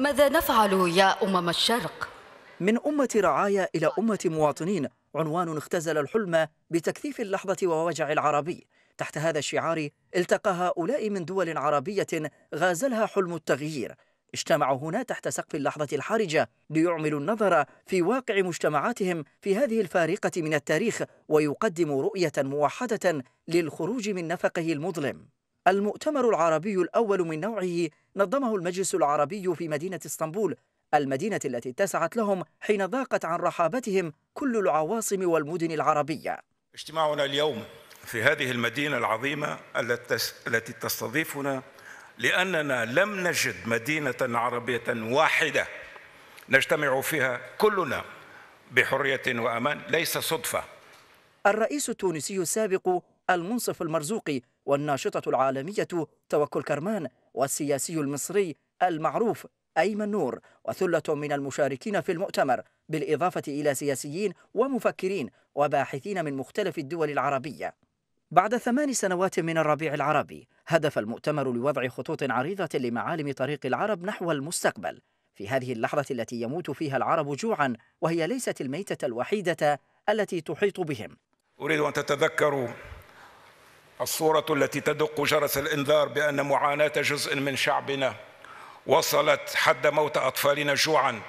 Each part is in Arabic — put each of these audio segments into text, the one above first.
ماذا نفعل يا أمم الشرق؟ من أمة رعايا إلى أمة مواطنين عنوان اختزل الحلم بتكثيف اللحظة ووجع العربي تحت هذا الشعار التقى هؤلاء من دول عربية غازلها حلم التغيير اجتمعوا هنا تحت سقف اللحظة الحرجة ليعملوا النظر في واقع مجتمعاتهم في هذه الفارقة من التاريخ ويقدموا رؤية موحدة للخروج من نفقه المظلم المؤتمر العربي الأول من نوعه نظمه المجلس العربي في مدينة اسطنبول المدينة التي اتسعت لهم حين ضاقت عن رحابتهم كل العواصم والمدن العربية اجتماعنا اليوم في هذه المدينة العظيمة التي تستضيفنا لأننا لم نجد مدينة عربية واحدة نجتمع فيها كلنا بحرية وأمان ليس صدفة الرئيس التونسي السابق المنصف المرزوقي والناشطة العالمية توكل كرمان والسياسي المصري المعروف أيمن نور وثلة من المشاركين في المؤتمر بالإضافة إلى سياسيين ومفكرين وباحثين من مختلف الدول العربية بعد ثمان سنوات من الربيع العربي هدف المؤتمر لوضع خطوط عريضة لمعالم طريق العرب نحو المستقبل في هذه اللحظة التي يموت فيها العرب جوعا وهي ليست الميتة الوحيدة التي تحيط بهم أريد أن تتذكروا الصورة التي تدق جرس الإنذار بأن معاناة جزء من شعبنا وصلت حد موت أطفالنا جوعا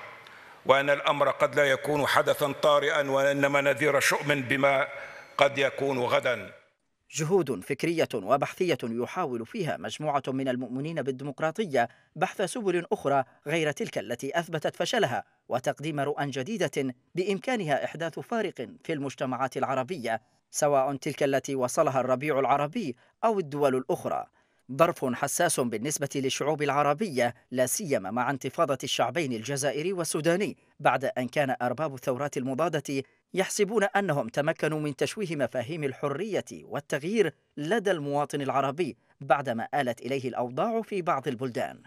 وأن الأمر قد لا يكون حدثا طارئا وإنما نذير شؤم بما قد يكون غدا جهود فكرية وبحثية يحاول فيها مجموعة من المؤمنين بالديمقراطية بحث سبل أخرى غير تلك التي أثبتت فشلها وتقديم رؤى جديدة بإمكانها إحداث فارق في المجتمعات العربية سواء تلك التي وصلها الربيع العربي أو الدول الأخرى ظرف حساس بالنسبة للشعوب العربية لا سيما مع انتفاضة الشعبين الجزائري والسوداني بعد أن كان أرباب الثورات المضادة يحسبون أنهم تمكنوا من تشويه مفاهيم الحرية والتغيير لدى المواطن العربي بعدما آلت إليه الأوضاع في بعض البلدان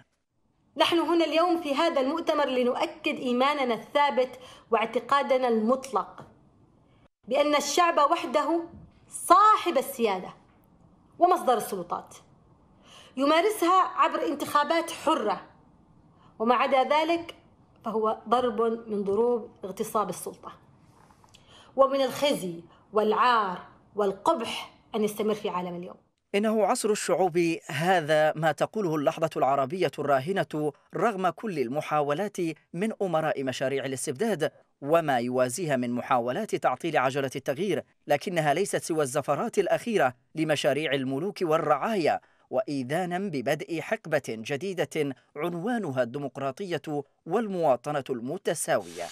نحن هنا اليوم في هذا المؤتمر لنؤكد إيماننا الثابت واعتقادنا المطلق بأن الشعب وحده صاحب السيادة ومصدر السلطات يمارسها عبر انتخابات حرة وما عدا ذلك فهو ضرب من ضروب اغتصاب السلطه ومن الخزي والعار والقبح أن يستمر في عالم اليوم إنه عصر الشعوب هذا ما تقوله اللحظة العربية الراهنة رغم كل المحاولات من أمراء مشاريع الاستبداد وما يوازيها من محاولات تعطيل عجلة التغيير لكنها ليست سوى الزفرات الأخيرة لمشاريع الملوك والرعايا وإيذانا ببدء حقبة جديدة عنوانها الديمقراطية والمواطنة المتساوية